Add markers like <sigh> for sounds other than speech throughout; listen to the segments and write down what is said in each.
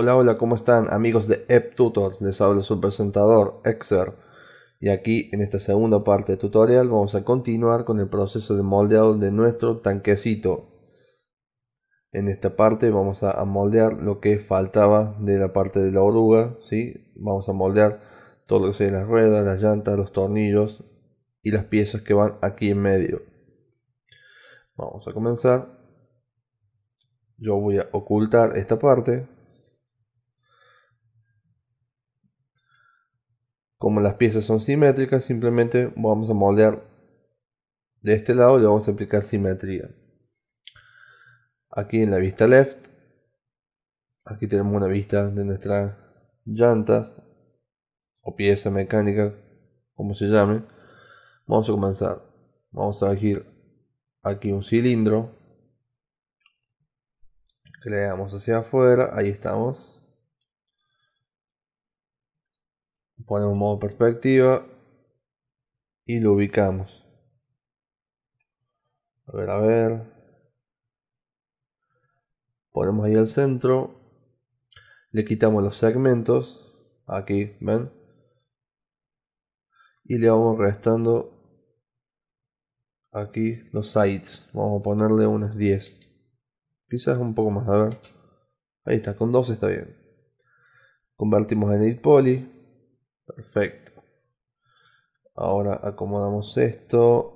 Hola, hola, ¿cómo están amigos de tutors Les habla su presentador, Exer. Y aquí en esta segunda parte de tutorial vamos a continuar con el proceso de moldeado de nuestro tanquecito. En esta parte vamos a moldear lo que faltaba de la parte de la oruga, ¿sí? Vamos a moldear todo lo que sea las ruedas, las llantas, los tornillos y las piezas que van aquí en medio. Vamos a comenzar. Yo voy a ocultar esta parte Como las piezas son simétricas, simplemente vamos a moldear de este lado y le vamos a aplicar simetría. Aquí en la vista left, aquí tenemos una vista de nuestras llantas o pieza mecánica, como se llame. Vamos a comenzar. Vamos a elegir aquí un cilindro. Creamos hacia afuera, ahí estamos ponemos modo perspectiva y lo ubicamos. A ver, a ver. Ponemos ahí al centro. Le quitamos los segmentos. Aquí, ¿ven? Y le vamos restando aquí los sides Vamos a ponerle unas 10. Quizás un poco más, a ver. Ahí está, con 12 está bien. Convertimos en 8 poly. Perfecto. Ahora acomodamos esto.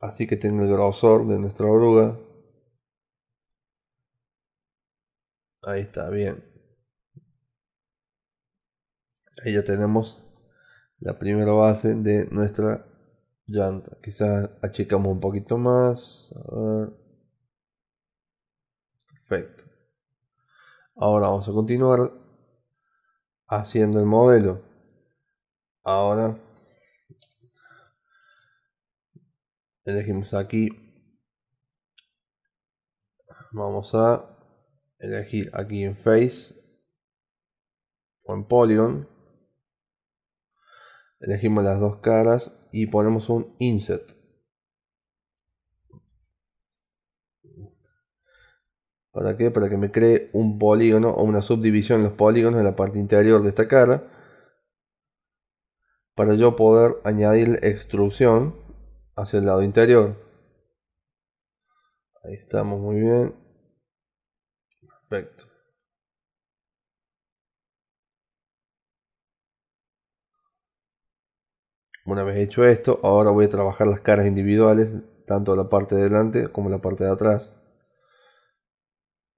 Así que tenga el grosor de nuestra oruga. Ahí está, bien. Ahí ya tenemos la primera base de nuestra llanta. Quizás achicamos un poquito más. A ver. Perfecto. Ahora vamos a continuar haciendo el modelo. Ahora elegimos aquí. Vamos a elegir aquí en Face o en Polygon. Elegimos las dos caras y ponemos un insert. ¿Para qué? Para que me cree un polígono o una subdivisión en los polígonos en la parte interior de esta cara. Para yo poder añadir extrusión hacia el lado interior. Ahí estamos, muy bien. Perfecto. Una vez hecho esto, ahora voy a trabajar las caras individuales, tanto la parte de delante como la parte de atrás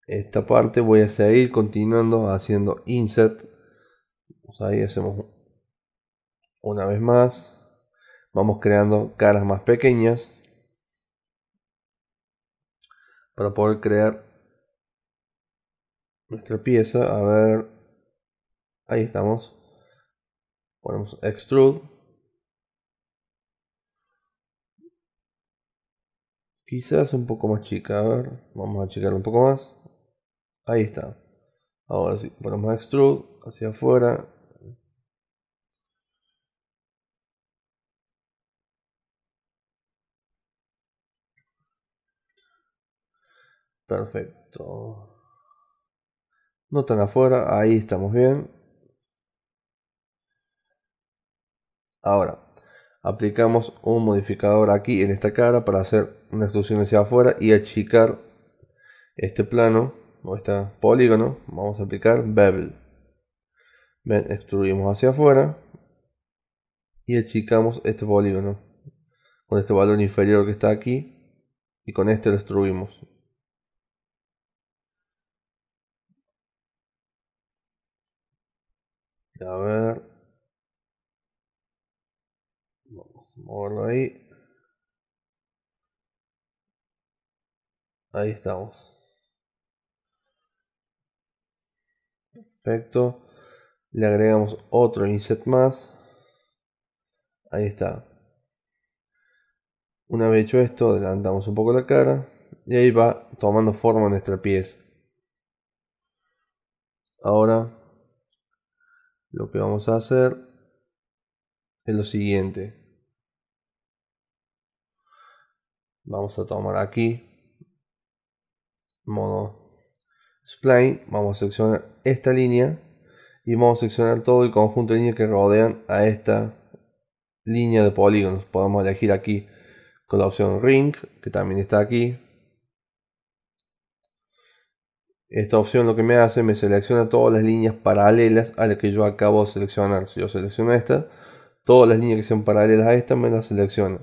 esta parte voy a seguir continuando haciendo insert ahí hacemos una vez más vamos creando caras más pequeñas para poder crear nuestra pieza a ver ahí estamos ponemos extrude quizás un poco más chica a ver vamos a checar un poco más Ahí está. Ahora sí, ponemos extrude hacia afuera. Perfecto. No tan afuera, ahí estamos bien. Ahora, aplicamos un modificador aquí en esta cara para hacer una extrusión hacia afuera y achicar este plano. Nuestro polígono, vamos a aplicar bevel. Ven, extruimos hacia afuera y achicamos este polígono con este valor inferior que está aquí y con este lo extruimos. A ver. Vamos a moverlo ahí. Ahí estamos. Perfecto. Le agregamos otro inset más. Ahí está. Una vez hecho esto, adelantamos un poco la cara. Y ahí va tomando forma nuestra pieza. Ahora, lo que vamos a hacer es lo siguiente. Vamos a tomar aquí modo spline, vamos a seleccionar esta línea y vamos a seleccionar todo el conjunto de líneas que rodean a esta línea de polígonos. Podemos elegir aquí con la opción ring, que también está aquí. Esta opción lo que me hace, me selecciona todas las líneas paralelas a las que yo acabo de seleccionar. Si yo selecciono esta, todas las líneas que sean paralelas a esta me las selecciona.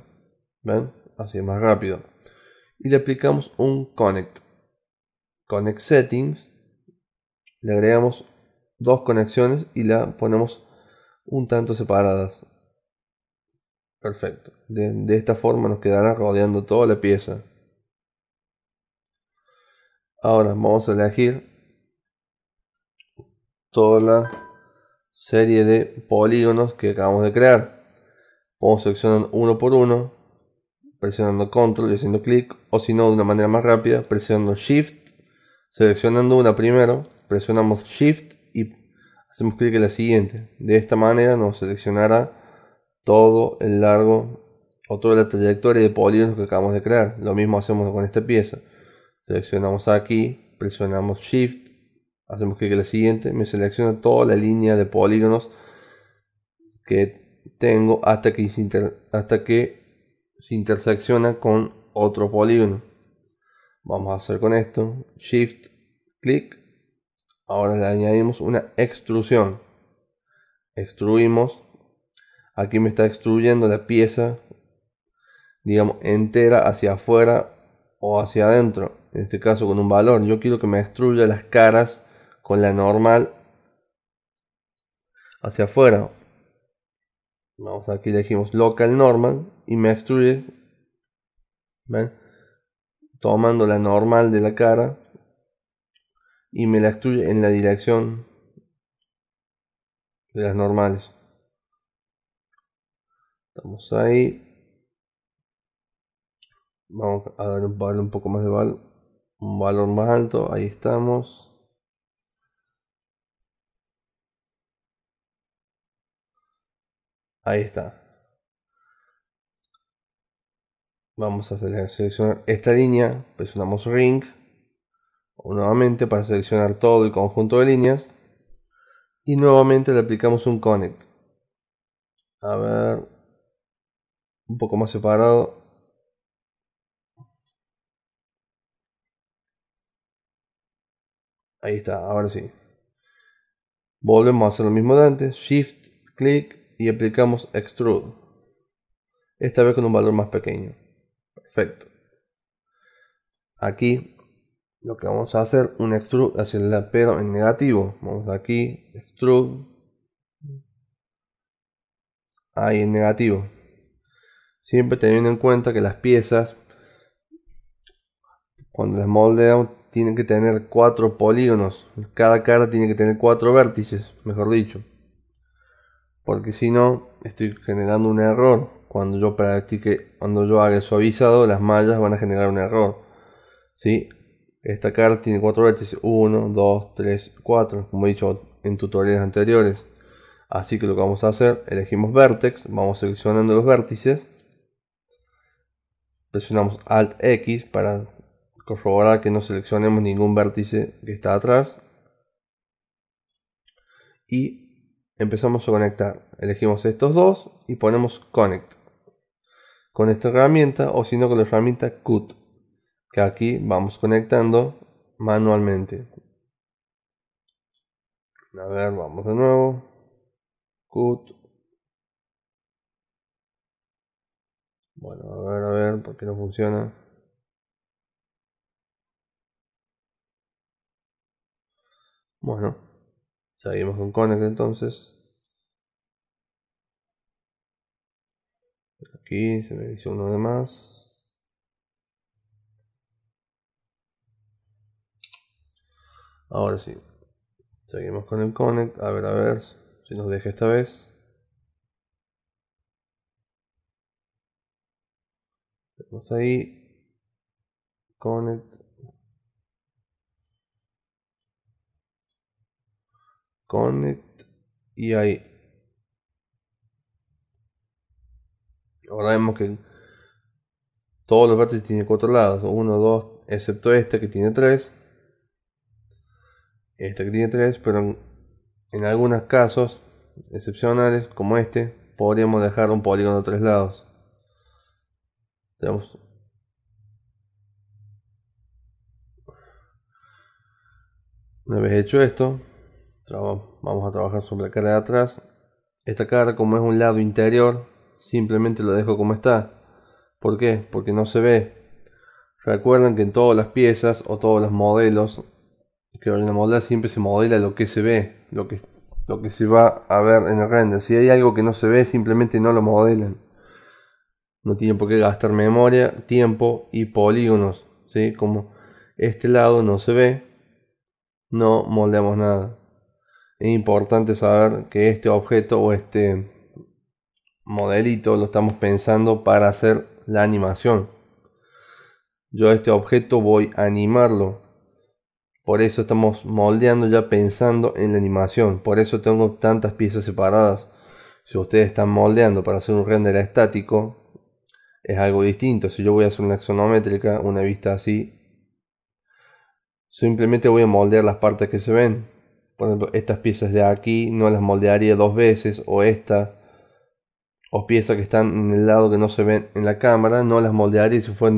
¿Ven? Así es más rápido. Y le aplicamos un connect connect settings, le agregamos dos conexiones y la ponemos un tanto separadas. Perfecto. De, esta forma nos quedará rodeando toda la pieza. Ahora vamos a elegir toda la serie de polígonos que acabamos de crear. Vamos seleccionar uno por uno, presionando control y haciendo clic, o si no de una manera más rápida, presionando shift Seleccionando una primero, presionamos Shift y hacemos clic en la siguiente. De esta manera nos seleccionará todo el largo o toda la trayectoria de polígonos que acabamos de crear. Lo mismo hacemos con esta pieza. Seleccionamos aquí, presionamos Shift, hacemos clic en la siguiente, me selecciona toda la línea de polígonos que tengo hasta que, hasta que se intersecciona con otro polígono. Vamos a hacer con esto. Shift, clic. Ahora le añadimos una extrusión. Extruimos. Aquí me está extruyendo la pieza, digamos, entera hacia afuera o hacia adentro. En este caso con un valor. Yo quiero que me extruya las caras con la normal hacia afuera. Vamos aquí elegimos local normal y me extruye tomando la normal de la cara y me la actúe en la dirección de las normales. Estamos ahí. Vamos a dar un valor un poco más de valor. Un valor más alto. Ahí estamos. Ahí está. Vamos a seleccionar esta línea, presionamos Ring nuevamente para seleccionar todo el conjunto de líneas y nuevamente le aplicamos un Connect. A ver, un poco más separado. Ahí está, ahora sí. Volvemos a hacer lo mismo de antes, Shift, CLICK y aplicamos Extrude. Esta vez con un valor más pequeño. Perfecto. Aquí lo que vamos a hacer un extrude hacia el lado, pero en negativo. Vamos aquí, extrude. Ahí en negativo. Siempre teniendo en cuenta que las piezas, cuando las moldeamos tienen que tener cuatro polígonos. Cada cara tiene que tener cuatro vértices, mejor dicho. Porque si no, estoy generando un error cuando yo practique, cuando yo haga el suavizado, las mallas van a generar un error. ¿sí? Esta carta tiene cuatro vértices, 1, 2, 3, 4, como he dicho en tutoriales anteriores. Así que lo que vamos a hacer, elegimos vertex, vamos seleccionando los vértices, presionamos Alt X para corroborar que no seleccionemos ningún vértice que está atrás y empezamos a conectar. Elegimos estos dos y ponemos Connect con esta herramienta o sino con la herramienta CUT que aquí vamos conectando manualmente. A ver, vamos de nuevo. CUT. Bueno, a ver, a ver, ¿por qué no funciona? Bueno, seguimos con Connect entonces. Aquí se me hizo uno de más. Ahora sí. Seguimos con el connect. A ver, a ver si nos deja esta vez. Vamos ahí. Connect. Connect. Y ahí. Ahora vemos que todos los vértices tienen cuatro lados. uno, dos, excepto este que tiene tres. Este que tiene tres, pero en, algunos casos excepcionales, como este, podríamos dejar un polígono de tres lados. Una vez hecho esto, vamos a trabajar sobre la cara de atrás. Esta cara, como es un lado interior, simplemente lo dejo como está. ¿Por qué? Porque no se ve. Recuerden que en todas las piezas o todos los modelos que la a siempre se modela lo que se ve, lo que, lo que se va a ver en el render. Si hay algo que no se ve, simplemente no lo modelan. No tienen por qué gastar memoria, tiempo y polígonos. ¿sí? Como este lado no se ve, no moldeamos nada. Es importante saber que este objeto o este modelito lo estamos pensando para hacer la animación. Yo este objeto voy a animarlo. Por eso estamos moldeando ya pensando en la animación. Por eso tengo tantas piezas separadas. Si ustedes están moldeando para hacer un render estático, es algo distinto. Si yo voy a hacer una axonométrica, una vista así, simplemente voy a moldear las partes que se ven. Por ejemplo, estas piezas de aquí no las moldearía dos veces o esta o piezas que están en el lado que no se ven en la cámara, no las moldearé si fue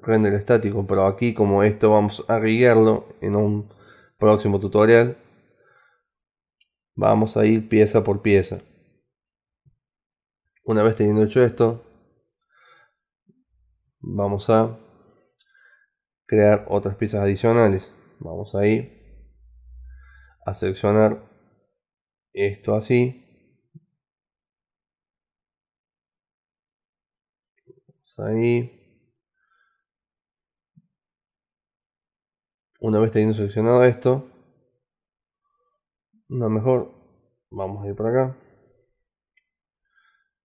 render estático, pero aquí como esto vamos a riguearlo en un próximo tutorial, vamos a ir pieza por pieza. Una vez teniendo hecho esto, vamos a crear otras piezas adicionales. Vamos a ir a seleccionar esto así ahí. Una vez teniendo seleccionado esto, no mejor, vamos a ir por acá.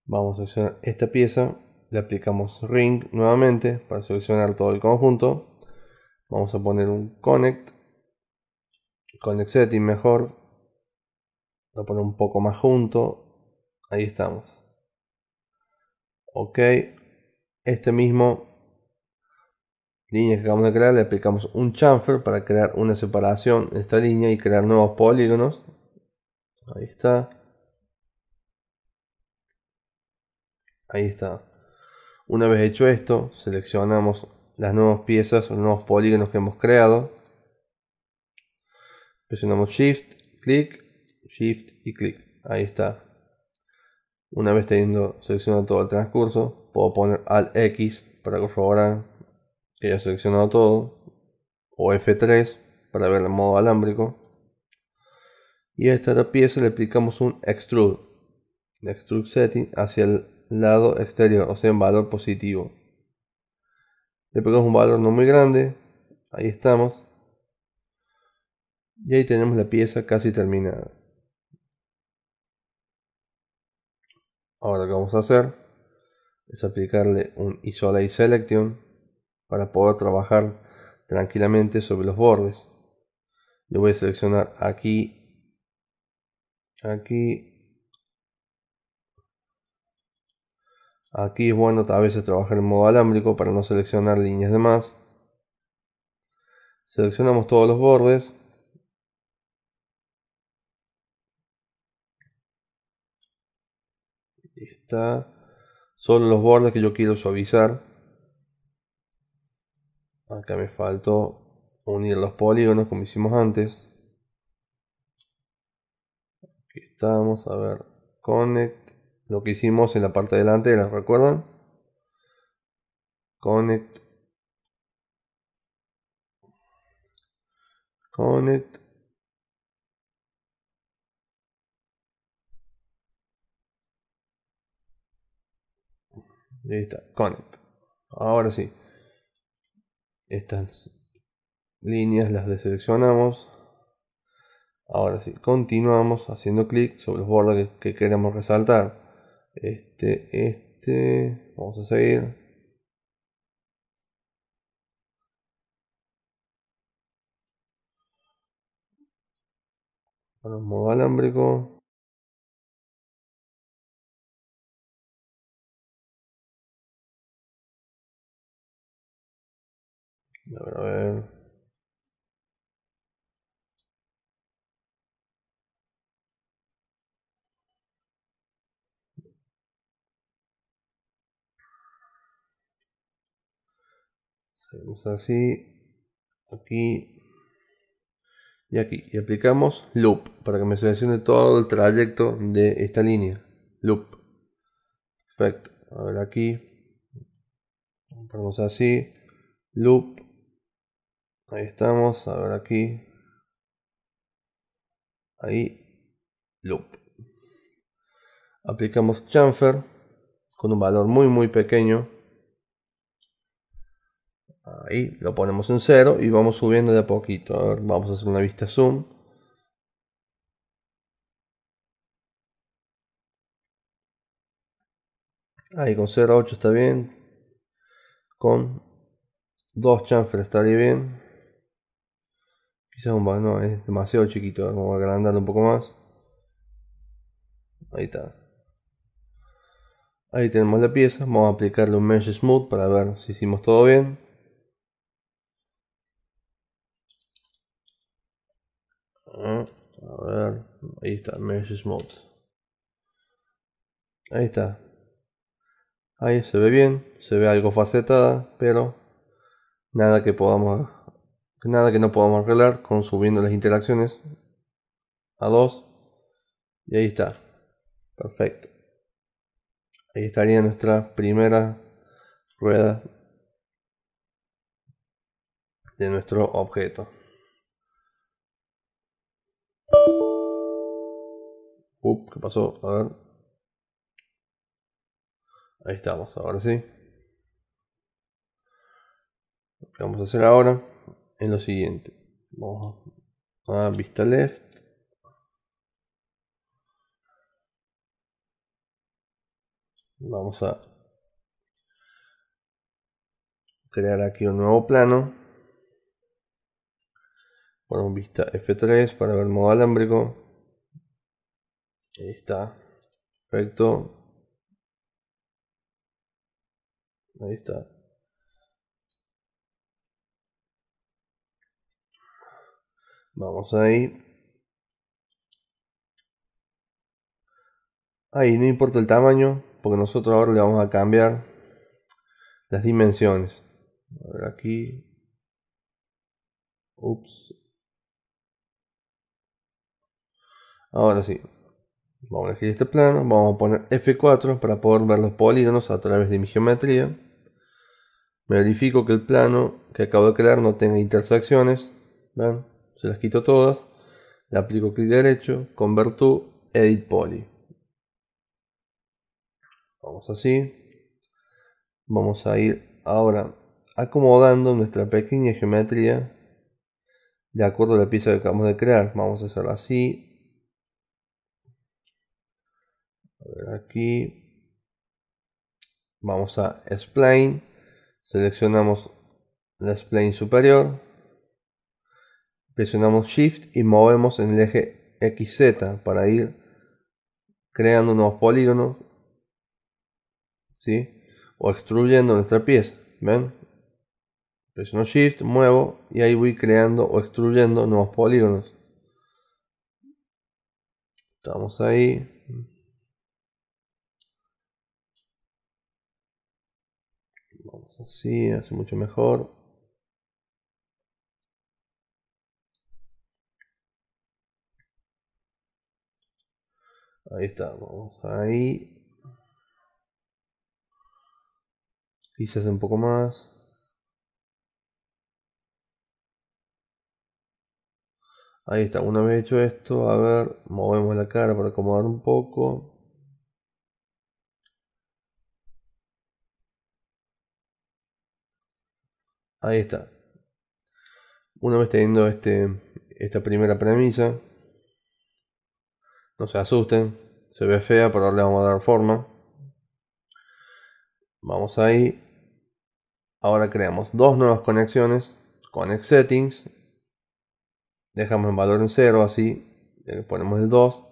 Vamos a seleccionar esta pieza, le aplicamos ring nuevamente para seleccionar todo el conjunto. Vamos a poner un connect, connect setting mejor, lo pone un poco más junto, ahí estamos. Ok, este mismo línea que acabamos de crear, le aplicamos un chamfer para crear una separación de esta línea y crear nuevos polígonos. Ahí está. Ahí está. Una vez hecho esto, seleccionamos las nuevas piezas, los nuevos polígonos que hemos creado. Presionamos Shift, clic, Shift y clic. Ahí está. Una vez teniendo seleccionado todo el transcurso, puedo poner al X para corroborar que ya seleccionado todo, o F3 para ver el modo alámbrico. Y a esta pieza le aplicamos un extrude, extrude setting hacia el lado exterior, o sea, en valor positivo. Le pegamos un valor no muy grande, ahí estamos. Y ahí tenemos la pieza casi terminada. Ahora que vamos a hacer es aplicarle un Isolate Selection para poder trabajar tranquilamente sobre los bordes. Le voy a seleccionar aquí, aquí, aquí es bueno a veces trabajar en modo alámbrico para no seleccionar líneas de más. Seleccionamos todos los bordes. está Solo los bordes que yo quiero suavizar. Acá me faltó unir los polígonos como hicimos antes. Aquí estamos, a ver, connect. Lo que hicimos en la parte delantera, ¿recuerdan? Connect. Connect. Ahí está, connect. Ahora sí. Estas líneas las deseleccionamos. Ahora sí, continuamos haciendo clic sobre los bordes que, queremos resaltar. Este, este, vamos a seguir. un modo alámbrico. A ver, así. Aquí. Y aquí. Y aplicamos loop para que me seleccione todo el trayecto de esta línea. Loop. Perfecto. A ver aquí. Ponemos así. Loop. Ahí estamos, a ver aquí. Ahí, loop. Aplicamos chamfer con un valor muy muy pequeño. Ahí lo ponemos en cero y vamos subiendo de a poquito. vamos a hacer una vista zoom. Ahí con 0.8 está bien. Con dos chamfer estaría bien. Quizás un no, es demasiado chiquito. Vamos a agrandar un poco más. Ahí está. Ahí tenemos la pieza. Vamos a aplicarle un Mesh Smooth para ver si hicimos todo bien. Ah, a ver, ahí está, Mesh Smooth. Ahí está. Ahí se ve bien, se ve algo facetada, pero nada que podamos nada que no podamos arreglar con subiendo las interacciones a 2 y ahí está perfecto ahí estaría nuestra primera rueda de nuestro objeto ¿qué pasó? A ver. Ahí estamos, ahora sí. Lo que vamos a hacer ahora en lo siguiente. Vamos a vista left. Vamos a crear aquí un nuevo plano. un vista F3 para ver modo alámbrico. Ahí está. Perfecto. Ahí está. Vamos ahí. Ahí no importa el tamaño, porque nosotros ahora le vamos a cambiar las dimensiones. A ver aquí. Ups. Ahora sí. Vamos a elegir este plano. Vamos a poner F4 para poder ver los polígonos a través de mi geometría. Verifico que el plano que acabo de crear no tenga intersecciones se las quito todas, le aplico clic derecho, convert edit poly. Vamos así. Vamos a ir ahora acomodando nuestra pequeña geometría de acuerdo a la pieza que acabamos de crear. Vamos a hacerla así. A ver aquí. Vamos a explain Seleccionamos la explain superior. Presionamos Shift y movemos en el eje XZ para ir creando nuevos polígonos. ¿Sí? O extruyendo nuestra pieza. ¿Ven? Presiono Shift, muevo y ahí voy creando o extruyendo nuevos polígonos. Estamos ahí. Vamos así, hace mucho mejor. Ahí estamos. Ahí. Quizás un poco más. Ahí está. Una vez hecho esto, a ver, movemos la cara para acomodar un poco. Ahí está. Una vez teniendo este, esta primera premisa, no se asusten. Se ve fea, pero le vamos a dar forma. Vamos ahí. Ahora creamos dos nuevas conexiones. Connect settings. Dejamos el valor en 0 así. Le ponemos el 2.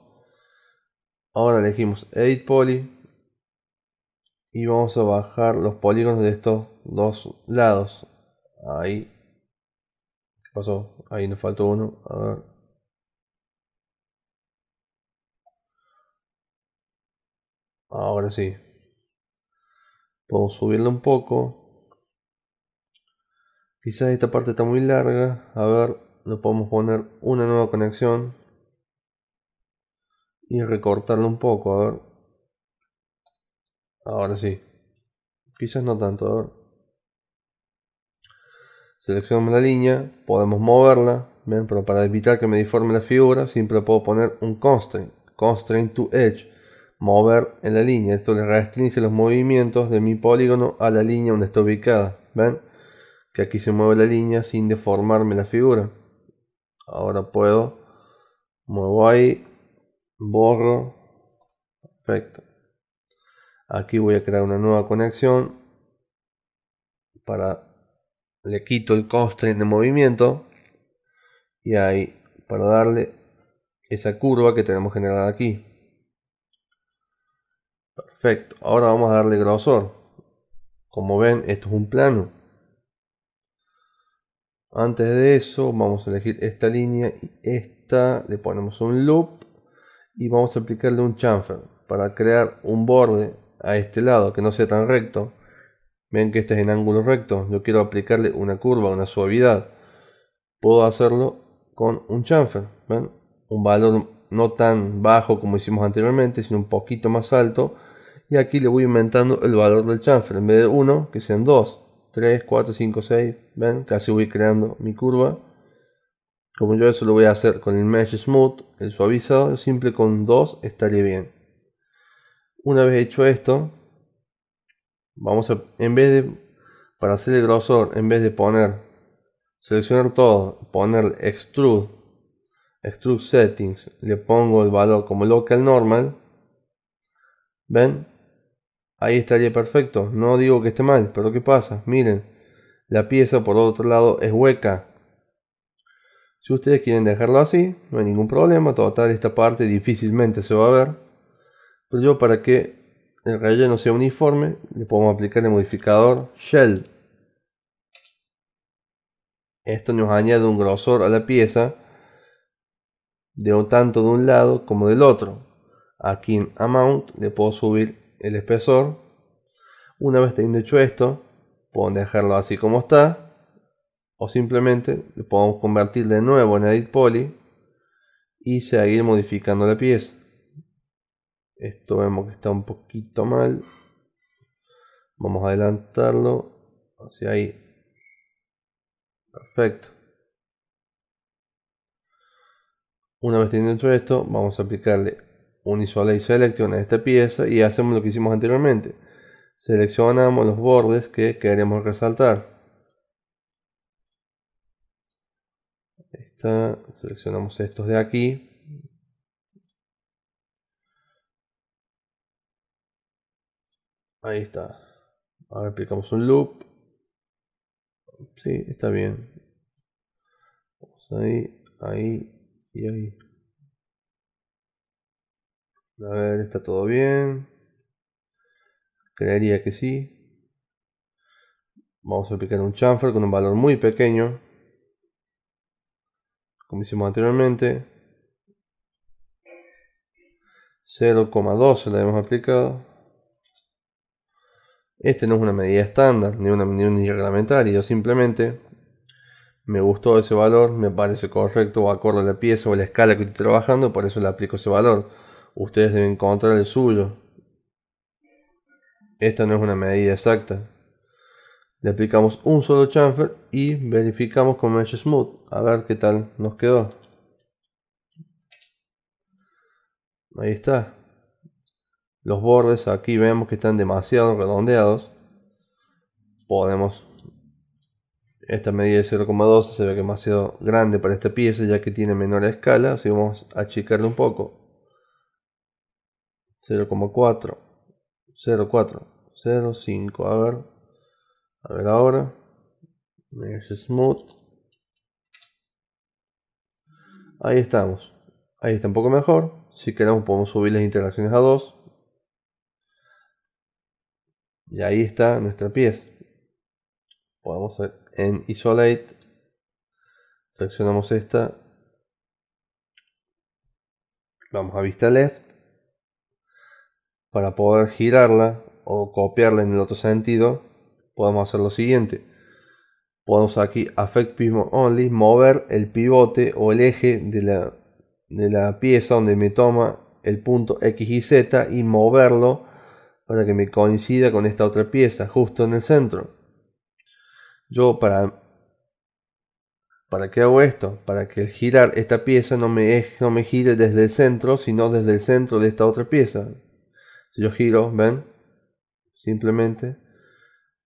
Ahora elegimos Edit Poly. Y vamos a bajar los polígonos de estos dos lados. Ahí. ¿Qué pasó? Ahí nos faltó uno. A ver. Ahora sí. podemos subirlo un poco. Quizás esta parte está muy larga. A ver, le podemos poner una nueva conexión. Y recortarla un poco, a ver. Ahora sí. Quizás no tanto, a ver. Seleccionamos la línea, podemos moverla, ¿ven? pero para evitar que me deforme la figura, siempre puedo poner un constraint, constraint to edge mover en la línea. Esto le restringe los movimientos de mi polígono a la línea donde está ubicada. ¿Ven? Que aquí se mueve la línea sin deformarme la figura. Ahora puedo. Muevo ahí. Borro. Perfecto. Aquí voy a crear una nueva conexión. Para... Le quito el constraint de movimiento. Y ahí. Para darle esa curva que tenemos generada aquí. Perfecto, ahora vamos a darle grosor. Como ven, esto es un plano. Antes de eso, vamos a elegir esta línea y esta. Le ponemos un loop y vamos a aplicarle un chamfer para crear un borde a este lado que no sea tan recto. Ven que este es en ángulo recto. Yo quiero aplicarle una curva, una suavidad. Puedo hacerlo con un chamfer. Un valor no tan bajo como hicimos anteriormente, sino un poquito más alto y aquí le voy inventando el valor del chanfer. En vez de 1, que sean 2, 3, 4, 5, 6. ¿Ven? Casi voy creando mi curva. Como yo eso lo voy a hacer con el Mesh Smooth, el suavizado, simple con 2 estaría bien. Una vez hecho esto, vamos a, en vez de, para hacer el grosor, en vez de poner, seleccionar todo, poner extrude, extrude settings, le pongo el valor como local normal, ven, Ahí estaría perfecto. No digo que esté mal, pero ¿qué pasa? Miren, la pieza por otro lado es hueca. Si ustedes quieren dejarlo así, no hay ningún problema. Total, esta parte difícilmente se va a ver. Pero yo para que el relleno sea uniforme, le podemos aplicar el modificador Shell. Esto nos añade un grosor a la pieza de tanto de un lado como del otro. Aquí en Amount le puedo subir el espesor. Una vez teniendo hecho esto, puedo dejarlo así como está. O simplemente lo podemos convertir de nuevo en Edit Poly y seguir modificando la pieza. Esto vemos que está un poquito mal. Vamos a adelantarlo hacia ahí. Perfecto. Una vez teniendo hecho esto, vamos a aplicarle Unisola Selection a esta pieza y hacemos lo que hicimos anteriormente. Seleccionamos los bordes que queremos resaltar. Seleccionamos estos de aquí. Ahí está. Ahora aplicamos un loop. Si, está bien. Vamos ahí, ahí y ahí. A ver, está todo bien. Creería que sí. Vamos a aplicar un chamfer con un valor muy pequeño. Como hicimos anteriormente. 0,12 la hemos aplicado. Este no es una medida estándar ni una medida reglamentaria. Yo simplemente me gustó ese valor, me parece correcto o acorde a la pieza o a la escala que estoy trabajando, por eso le aplico ese valor ustedes deben encontrar el suyo. Esta no es una medida exacta. Le aplicamos un solo chamfer y verificamos con Mesh Smooth a ver qué tal nos quedó. Ahí está. Los bordes aquí vemos que están demasiado redondeados. Podemos... Esta medida de 0,12 se ve demasiado grande para esta pieza ya que tiene menor escala. Así vamos a achicarle un poco. 0,4, 0,4, 0,5. A ver, a ver ahora. Mesh Smooth. Ahí estamos. Ahí está un poco mejor. Si queremos podemos subir las interacciones a 2. Y ahí está nuestra pieza. Podemos en Isolate. Seleccionamos esta. Vamos a vista left para poder girarla o copiarla en el otro sentido, podemos hacer lo siguiente. Podemos aquí Affect Pivot Only mover el pivote o el eje de la, de la pieza donde me toma el punto X y Z y moverlo para que me coincida con esta otra pieza justo en el centro. Yo para ¿Para qué hago esto? Para que el girar esta pieza no me, no me gire desde el centro, sino desde el centro de esta otra pieza. Si yo giro, ven, simplemente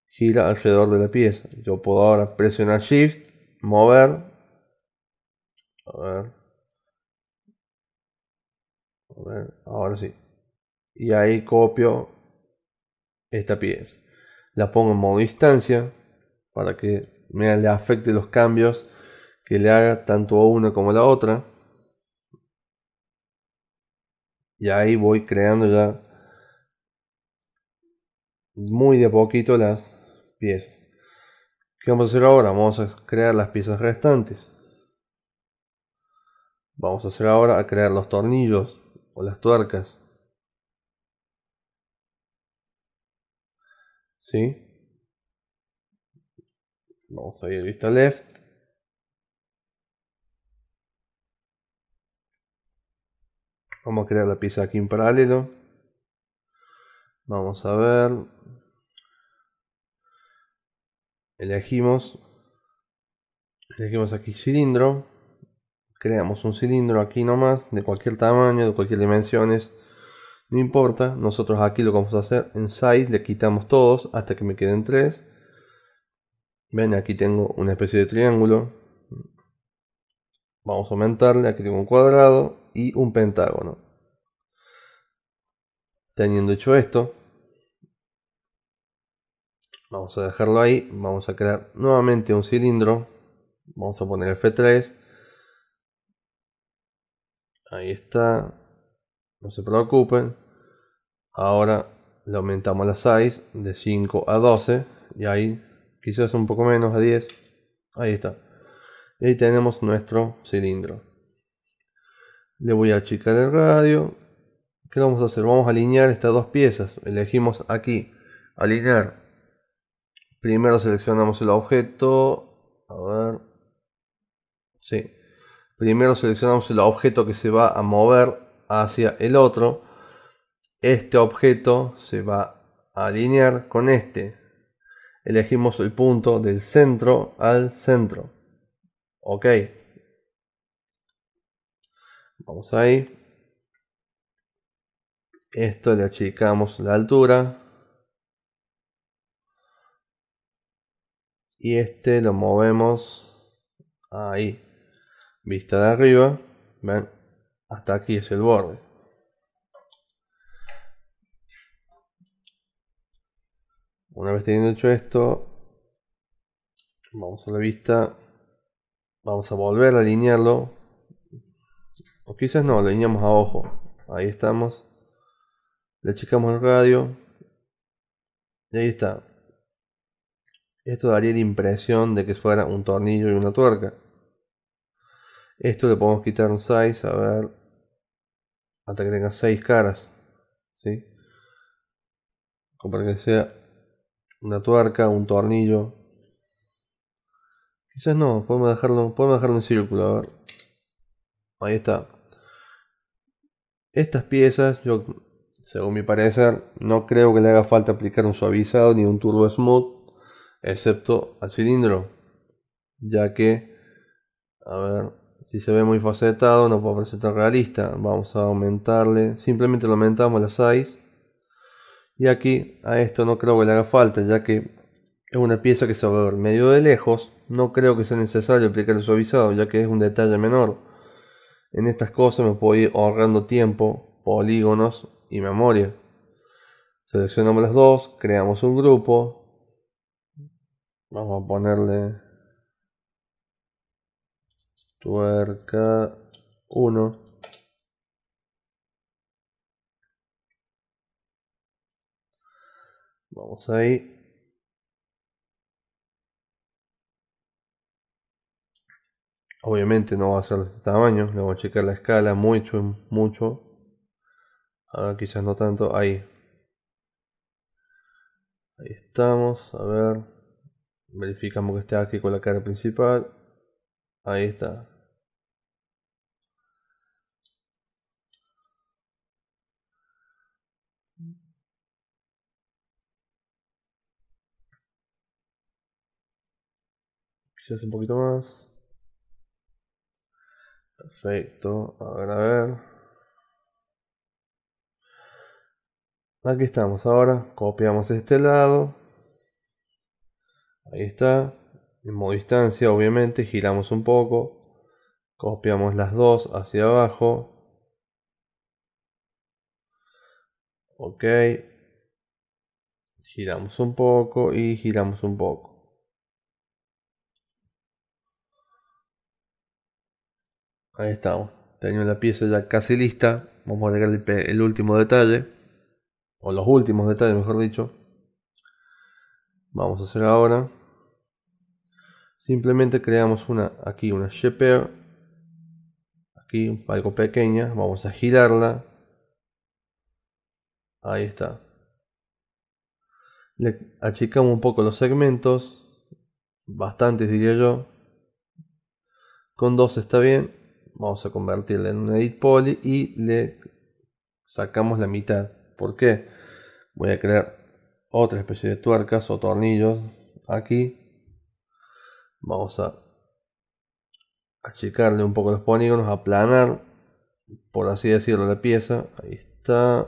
gira alrededor de la pieza. Yo puedo ahora presionar Shift, mover. A ver. ahora sí. Y ahí copio esta pieza. La pongo en modo distancia para que me le afecte los cambios que le haga tanto a una como a la otra. Y ahí voy creando ya muy de poquito las piezas. ¿Qué vamos a hacer ahora? Vamos a crear las piezas restantes. Vamos a hacer ahora a crear los tornillos o las tuercas. ¿Sí? Vamos a ir a vista left. Vamos a crear la pieza aquí en paralelo. Vamos a ver. Elegimos. Elegimos aquí cilindro. Creamos un cilindro aquí nomás, de cualquier tamaño, de cualquier dimensiones. No importa, nosotros aquí lo que vamos a hacer en size, le quitamos todos hasta que me queden tres. Ven, aquí tengo una especie de triángulo. Vamos a aumentarle, aquí tengo un cuadrado y un pentágono. Teniendo hecho esto, vamos a dejarlo ahí, vamos a crear nuevamente un cilindro, vamos a poner F3, ahí está, no se preocupen, ahora le aumentamos la size de 5 a 12 y ahí quizás un poco menos a 10, ahí está, y ahí tenemos nuestro cilindro. Le voy a achicar el radio, ¿Qué vamos a hacer? Vamos a alinear estas dos piezas. Elegimos aquí, alinear. Primero seleccionamos el objeto. A ver. Sí. Primero seleccionamos el objeto que se va a mover hacia el otro. Este objeto se va a alinear con este. Elegimos el punto del centro al centro. Ok. Vamos ahí. Esto le achicamos la altura. Y este lo movemos ahí. Vista de arriba. ¿Ven? Hasta aquí es el borde. Una vez teniendo hecho esto, vamos a la vista. Vamos a volver a alinearlo. O quizás no, lo alineamos a ojo. Ahí estamos. Le checamos el radio. Y ahí está. Esto daría la impresión de que fuera un tornillo y una tuerca. Esto le podemos quitar un size. a ver. Hasta que tenga seis caras. ¿Sí? para que sea una tuerca, un tornillo. Quizás no, podemos dejarlo, podemos dejarlo en círculo, a ver. Ahí está. Estas piezas, yo según mi parecer, no creo que le haga falta aplicar un suavizado ni un turbo smooth, excepto al cilindro, ya que, a ver, si se ve muy facetado no puede tan realista, vamos a aumentarle, simplemente aumentamos la size, y aquí a esto no creo que le haga falta, ya que es una pieza que se va a ver medio de lejos, no creo que sea necesario aplicar el suavizado, ya que es un detalle menor. En estas cosas me puedo ir ahorrando tiempo, polígonos y memoria. Seleccionamos las dos, creamos un grupo. Vamos a ponerle tuerca 1. Vamos ahí. Obviamente no va a ser de este tamaño, le voy a checar la escala mucho, mucho. Ahora quizás no tanto. Ahí. Ahí estamos. A ver. Verificamos que esté aquí con la cara principal. Ahí está. Quizás un poquito más. Perfecto. A ver, a ver. Aquí estamos ahora. Copiamos este lado. Ahí está. En modo distancia, obviamente. Giramos un poco. Copiamos las dos hacia abajo. Ok. Giramos un poco y giramos un poco. Ahí estamos. tengo la pieza ya casi lista. Vamos a agregar el último detalle o los últimos detalles, mejor dicho, vamos a hacer ahora. Simplemente creamos una aquí una shepherd aquí algo pequeña, vamos a girarla. Ahí está. Le achicamos un poco los segmentos, bastantes diría yo. Con dos está bien. Vamos a convertirla en un edit poly y le sacamos la mitad. ¿Por qué? Voy a crear otra especie de tuercas o tornillos aquí. Vamos a achicarle un poco los polígonos, aplanar, por así decirlo, la pieza. Ahí está.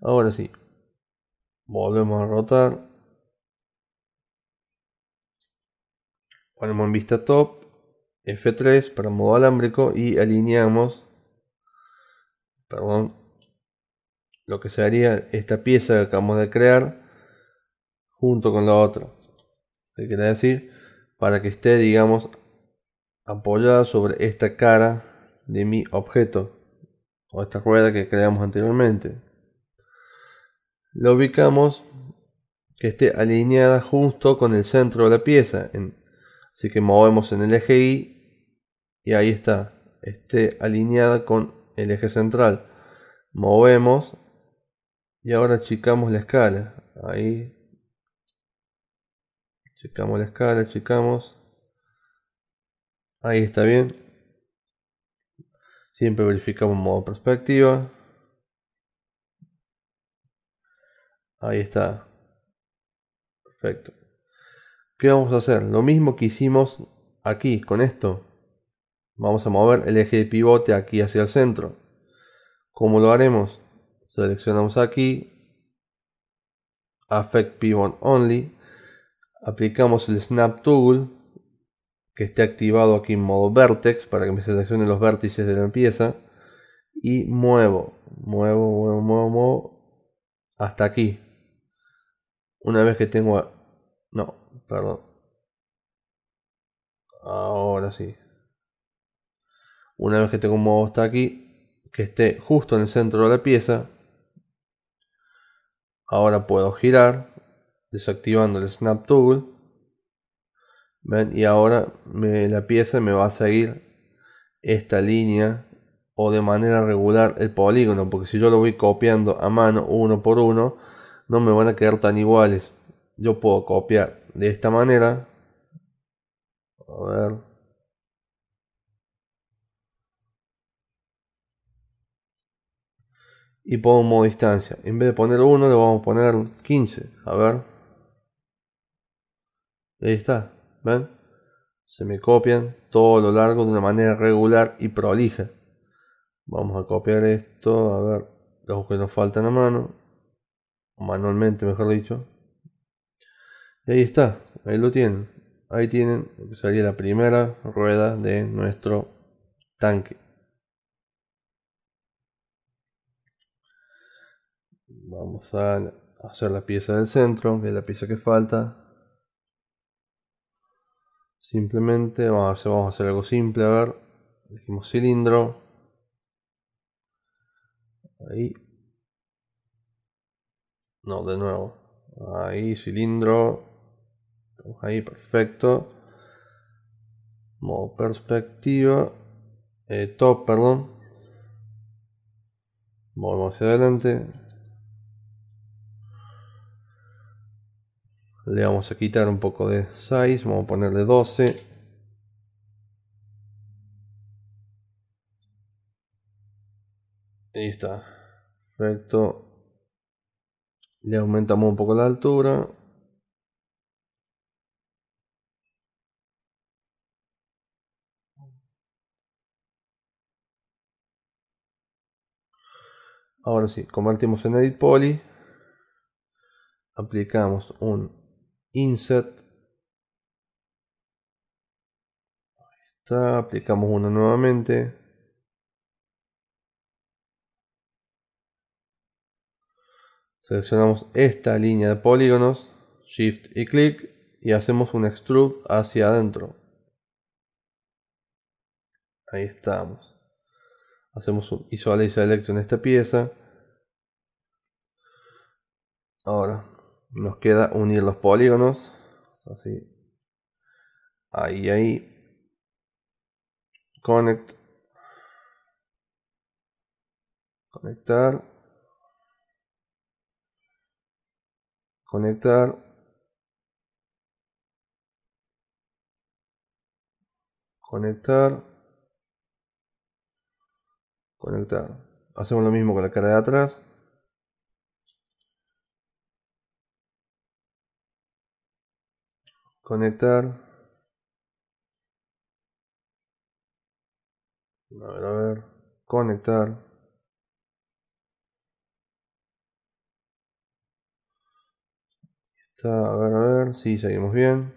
Ahora sí. Volvemos a rotar. Ponemos en vista top. F3 para modo alámbrico y alineamos perdón, lo que sería esta pieza que acabamos de crear junto con la otra. Se quiere decir, para que esté, digamos, apoyada sobre esta cara de mi objeto o esta rueda que creamos anteriormente. Lo ubicamos que esté alineada justo con el centro de la pieza. así que movemos en el eje Y y ahí está, esté alineada con el eje central. Movemos y ahora achicamos la escala. Ahí. Checamos la escala, achicamos. Ahí está bien. Siempre verificamos modo perspectiva. Ahí está. Perfecto. ¿Qué vamos a hacer? Lo mismo que hicimos aquí con esto. Vamos a mover el eje de pivote aquí hacia el centro. ¿Cómo lo haremos? Seleccionamos aquí. Affect Pivot Only. Aplicamos el Snap Tool. Que esté activado aquí en modo Vertex. Para que me seleccione los vértices de la pieza. Y muevo. Muevo, muevo, muevo, Hasta aquí. Una vez que tengo... No, perdón. Ahora sí. Una vez que tengo un modo hasta aquí, que esté justo en el centro de la pieza, ahora puedo girar desactivando el Snap Tool. ¿Ven? Y ahora la pieza me va a seguir esta línea o de manera regular el polígono, porque si yo lo voy copiando a mano uno por uno, no me van a quedar tan iguales. Yo puedo copiar de esta manera. ver. y pongo distancia. En vez de poner 1 le vamos a poner 15. A ver. ahí está. ¿Ven? Se me copian todo lo largo de una manera regular y prolija. Vamos a copiar esto. A ver. Los que nos faltan a mano. manualmente, mejor dicho. Y ahí está. Ahí lo tienen. Ahí tienen que sería la primera rueda de nuestro tanque. vamos a hacer la pieza del centro que es la pieza que falta simplemente vamos a, hacer, a hacer algo simple a ver elegimos cilindro ahí no de nuevo ahí cilindro Estamos ahí perfecto modo perspectiva eh, top perdón volvemos hacia adelante Le vamos a quitar un poco de size, vamos a ponerle 12. Ahí está. Perfecto. Le aumentamos un poco la altura. Ahora sí, convertimos en Edit Poly. Aplicamos un insert. Ahí está, aplicamos una nuevamente. Seleccionamos esta línea de polígonos, shift y clic y hacemos un extrude hacia adentro. Ahí estamos. Hacemos un Isolate Select en esta pieza. Ahora, nos queda unir los polígonos. Así. Ahí, ahí. Connect. Conectar. Conectar. Conectar. Conectar. Hacemos lo mismo con la cara de atrás. conectar. A ver, a ver, conectar. a ver, a ver, si sí, seguimos bien.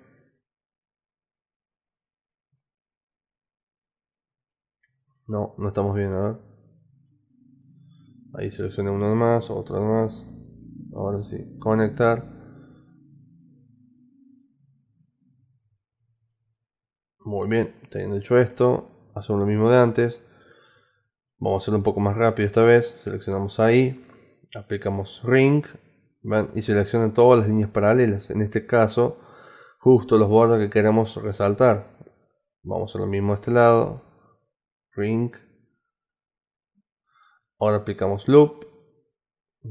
No, no estamos bien, a ver. Ahí seleccioné uno más, otro más. Ahora sí, conectar. Muy bien, teniendo hecho esto, hacemos lo mismo de antes. Vamos a hacerlo un poco más rápido esta vez. Seleccionamos ahí, aplicamos Ring y seleccionan todas las líneas paralelas. En este caso, justo los bordes que queremos resaltar. Vamos a lo mismo de este lado. Ring. Ahora aplicamos Loop.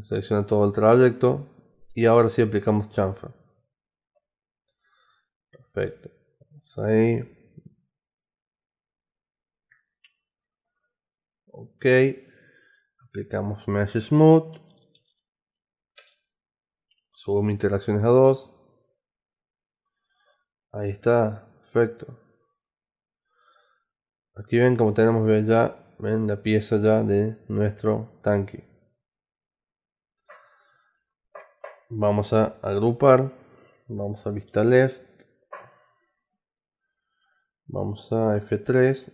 Selecciona todo el trayecto. Y ahora sí aplicamos chamfer. Perfecto. Vamos ahí. Ok. Aplicamos Mesh Smooth. mis interacciones a 2. Ahí está. Perfecto. Aquí ven como tenemos ya ven la pieza ya de nuestro tanque. Vamos a agrupar. Vamos a vista left. Vamos a F3.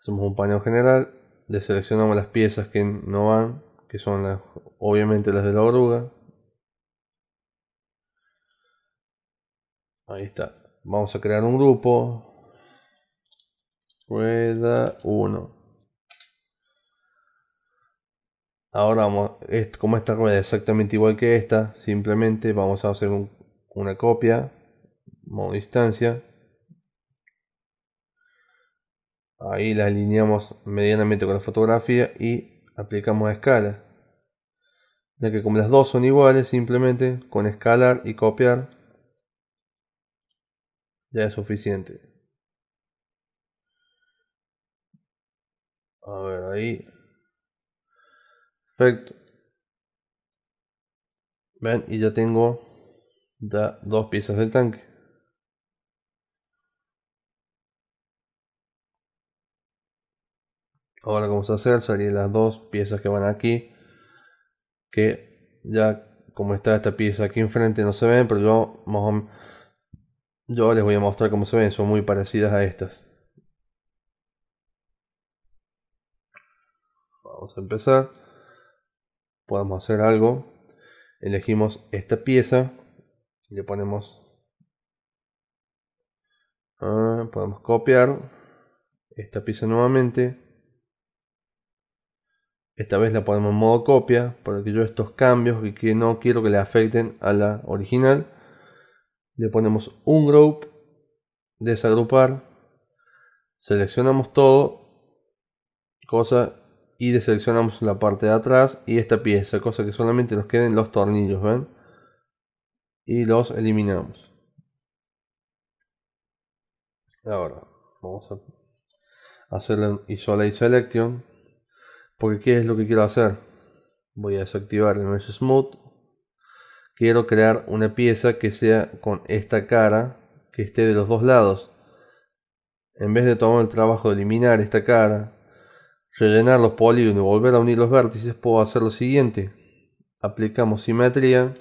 Hacemos un paneo general deseleccionamos las piezas que no van, que son las, obviamente las de la oruga. Ahí está. Vamos a crear un grupo. Rueda 1. Ahora vamos, como esta rueda es exactamente igual que esta, simplemente vamos a hacer una copia, modo distancia, Ahí la alineamos medianamente con la fotografía y aplicamos escala. Ya que como las dos son iguales, simplemente con escalar y copiar ya es suficiente. A ver, ahí. Perfecto. Ven, y ya tengo dos piezas del tanque. Ahora vamos a hacer salir las dos piezas que van aquí. Que ya como está esta pieza aquí enfrente no se ven, pero yo, yo les voy a mostrar cómo se ven. Son muy parecidas a estas. Vamos a empezar. Podemos hacer algo. Elegimos esta pieza. Le ponemos... Ah, podemos copiar esta pieza nuevamente esta vez la ponemos en modo copia para que yo estos cambios que no quiero que le afecten a la original. Le ponemos un group, desagrupar, seleccionamos todo, cosa y deseleccionamos la parte de atrás y esta pieza, cosa que solamente nos queden los tornillos, ¿ven? Y los eliminamos. Ahora, vamos a hacer un isolate selection porque qué es lo que quiero hacer voy a desactivar el mesh smooth quiero crear una pieza que sea con esta cara que esté de los dos lados en vez de tomar el trabajo de eliminar esta cara rellenar los polígonos y volver a unir los vértices puedo hacer lo siguiente aplicamos simetría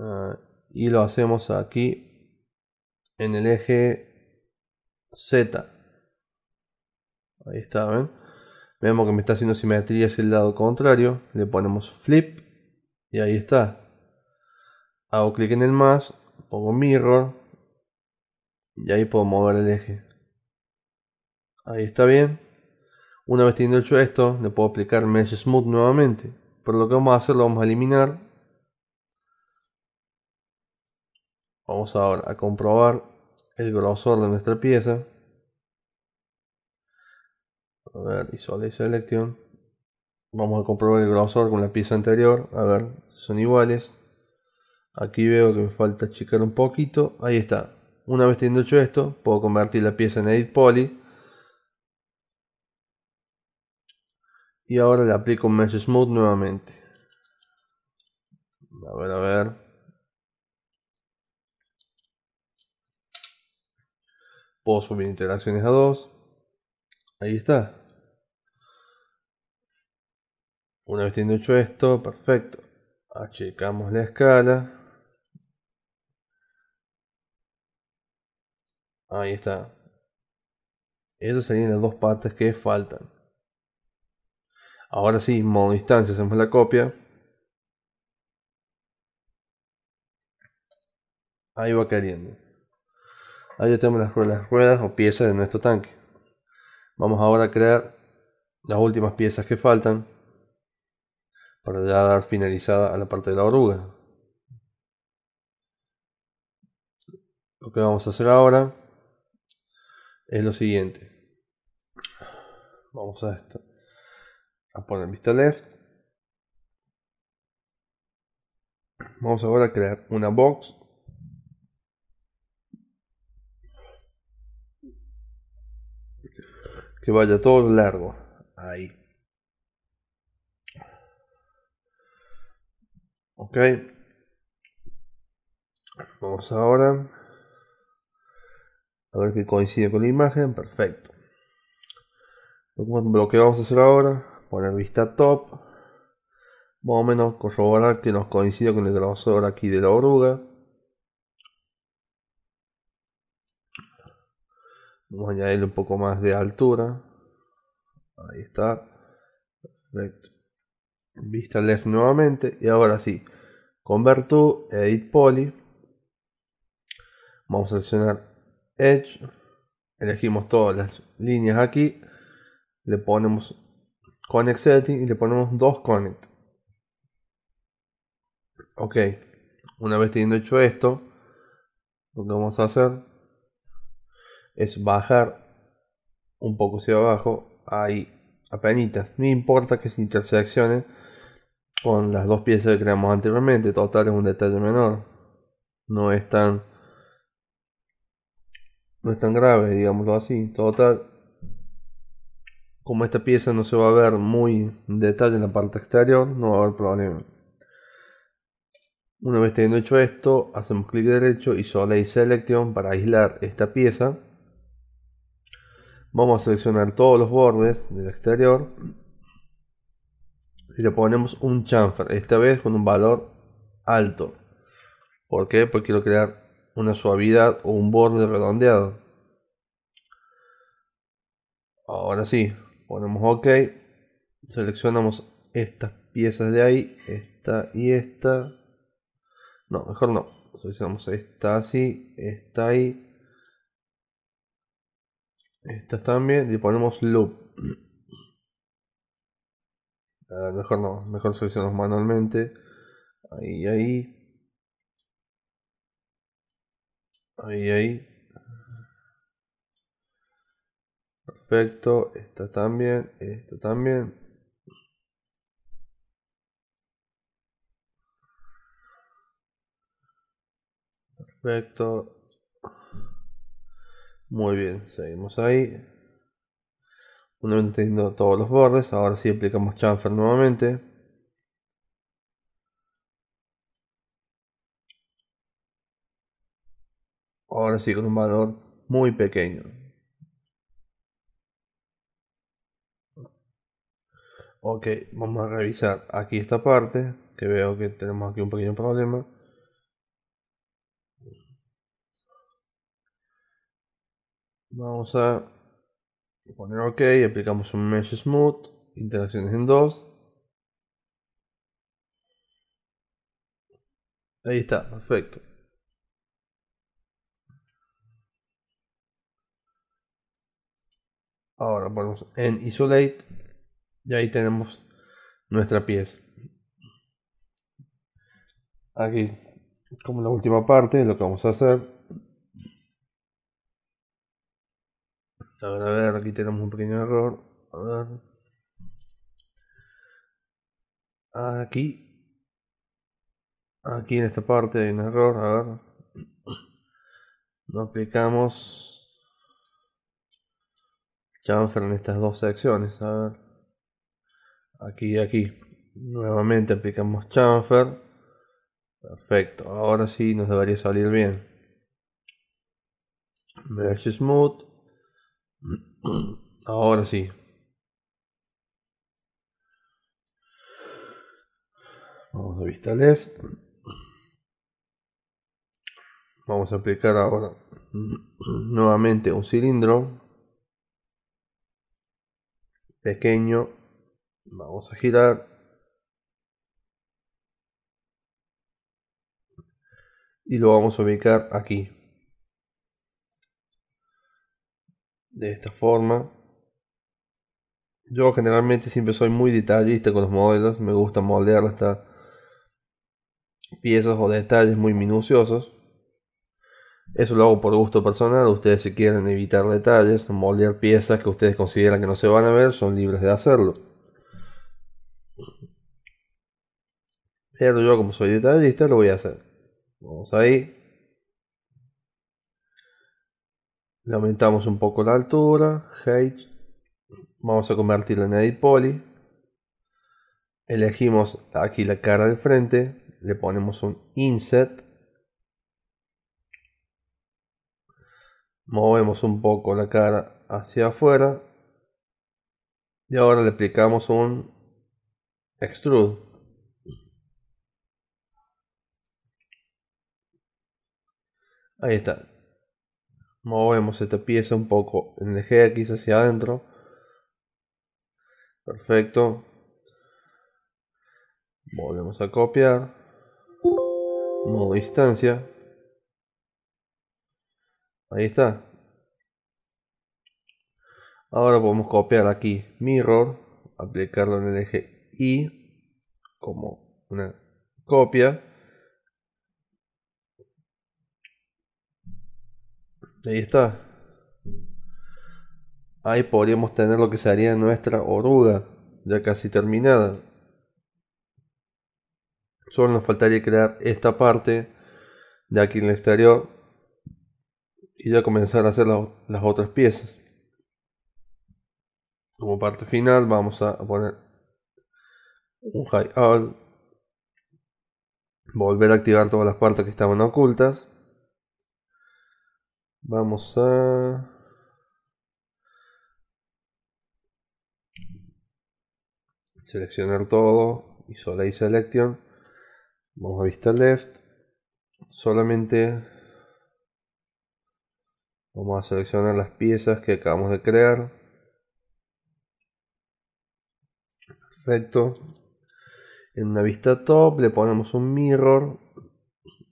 ah, y lo hacemos aquí en el eje Z. Ahí está, ¿ven? Vemos que me está haciendo simetría hacia el lado contrario. Le ponemos flip y ahí está. Hago clic en el más, pongo mirror y ahí puedo mover el eje. Ahí está bien. Una vez teniendo hecho esto, le puedo aplicar Mesh Smooth nuevamente. Pero lo que vamos a hacer, lo vamos a eliminar Vamos ahora a comprobar el grosor de nuestra pieza. A ver, Isolate selección. Vamos a comprobar el grosor con la pieza anterior. A ver, son iguales. Aquí veo que me falta checar un poquito. Ahí está. Una vez teniendo hecho esto, puedo convertir la pieza en Edit Poly. Y ahora le aplico un Mesh Smooth nuevamente. A ver, a ver. Puedo subir interacciones a dos. Ahí está. Una vez teniendo hecho esto, perfecto. Achicamos la escala. Ahí está. Esas serían las dos partes que faltan. Ahora sí, modo instancia, hacemos la copia. Ahí va cayendo. Ahí ya tenemos las ruedas, o piezas de nuestro tanque. Vamos ahora a crear las últimas piezas que faltan para ya dar finalizada a la parte de la oruga. Lo que vamos a hacer ahora es lo siguiente. Vamos a, esto, a poner vista left. Vamos ahora a crear una box que vaya todo largo. Ahí. Ok. Vamos ahora. A ver que coincide con la imagen. Perfecto. Lo que vamos a hacer ahora, poner vista top. Más o menos corroborar que nos coincida con el grosor aquí de la oruga. Vamos a añadirle un poco más de altura. Ahí está. Perfecto. Vista left nuevamente. Y ahora sí. Convert to, edit poly. Vamos a seleccionar edge. Elegimos todas las líneas aquí. Le ponemos connect setting y le ponemos dos connect. Ok. Una vez teniendo hecho esto, lo que vamos a hacer es bajar un poco hacia abajo, ahí apenas no importa que se interseccione con las dos piezas que creamos anteriormente, total es un detalle menor, no es tan no es tan grave, digámoslo así, total como esta pieza no se va a ver muy detalle en la parte exterior, no va a haber problema. Una vez teniendo hecho esto, hacemos clic derecho y y selección para aislar esta pieza Vamos a seleccionar todos los bordes del exterior. Y le ponemos un chamfer, esta vez con un valor alto. ¿Por qué? Porque quiero crear una suavidad o un borde redondeado. Ahora sí, ponemos OK. Seleccionamos estas piezas de ahí, esta y esta. No, mejor no. Seleccionamos esta así, esta ahí estas también y ponemos loop. <clears throat> Ah, mejor no, mejor seleccionamos manualmente. Ahí, ahí. Ahí, ahí. Perfecto, esta también, esta también. Perfecto, muy bien, seguimos ahí. no entiendo todos los bordes, ahora sí aplicamos chamfer nuevamente. Ahora sí con un valor muy pequeño. Ok, vamos a revisar aquí esta parte, que veo que tenemos aquí un pequeño problema. Vamos a poner OK, aplicamos un Mesh Smooth, interacciones en 2. Ahí está, perfecto. Ahora ponemos en Isolate y ahí tenemos nuestra pieza. Aquí, como la última parte, lo que vamos a hacer A ver, a ver, aquí tenemos un pequeño error. A ver. Aquí. Aquí en esta parte hay un error. A ver. No aplicamos Chamfer en estas dos secciones. A ver. Aquí y aquí. Nuevamente aplicamos Chamfer Perfecto. Ahora sí nos debería salir bien. Merge Smooth. <clears throat> Ahora sí. Vamos a vista left. Vamos a aplicar ahora <clears throat> nuevamente un cilindro pequeño. Vamos a girar. Y lo vamos a ubicar aquí. de esta forma. Yo generalmente siempre soy muy detallista con los modelos, me gusta moldear hasta piezas o detalles muy minuciosos. Eso lo hago por gusto personal, ustedes si quieren evitar detalles, moldear piezas que ustedes consideran que no se van a ver, son libres de hacerlo. Pero yo como soy detallista lo voy a hacer. Vamos ahí. Le aumentamos un poco la altura. Height. Vamos a convertirlo en Edit Poly. Elegimos aquí la cara del frente. Le ponemos un Inset. Movemos un poco la cara hacia afuera. Y ahora le aplicamos un Extrude. Ahí está. Movemos esta pieza un poco en el eje X hacia adentro. Perfecto. Volvemos a copiar. Modo distancia. Ahí está. Ahora podemos copiar aquí mirror, aplicarlo en el eje Y como una copia Ahí está. Ahí podríamos tener lo que sería nuestra oruga, ya casi terminada. Solo nos faltaría crear esta parte de aquí en el exterior y ya comenzar a hacer las otras piezas. Como parte final vamos a poner un high all. Volver a activar todas las partes que estaban ocultas. Vamos a... Seleccionar todo. y y Selection. Vamos a vista left. Solamente vamos a seleccionar las piezas que acabamos de crear. Perfecto. En una vista top le ponemos un mirror.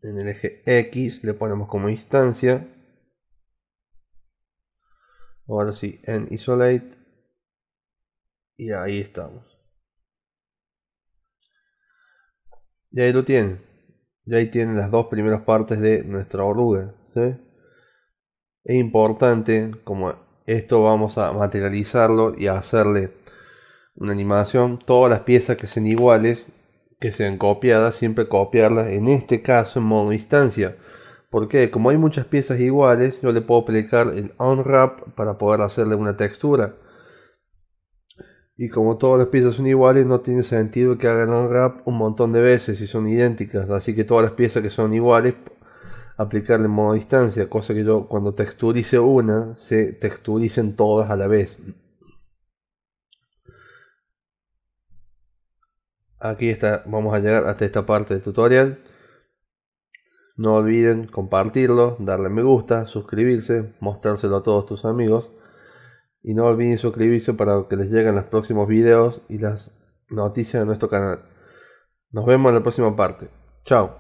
En el eje X le ponemos como instancia. Ahora sí, en isolate. Y ahí estamos. Y ahí lo tienen. Y ahí tienen las dos primeras partes de nuestra oruga. Es importante, como esto vamos a materializarlo y hacerle una animación. Todas las piezas que sean iguales, que sean copiadas, siempre copiarlas. En este caso, en modo instancia porque como hay muchas piezas iguales, yo le puedo aplicar el unwrap para poder hacerle una textura. Y como todas las piezas son iguales, no tiene sentido que haga el unwrap un montón de veces si son idénticas. Así que todas las piezas que son iguales, aplicarle modo distancia, cosa que yo cuando texturice una, se texturicen todas a la vez. Aquí está, vamos a llegar hasta esta parte del tutorial. No olviden compartirlo, darle me gusta, suscribirse, mostrárselo a todos tus amigos. Y no olviden suscribirse para que les lleguen los próximos videos y las noticias de nuestro canal. Nos vemos en la próxima parte. Chao.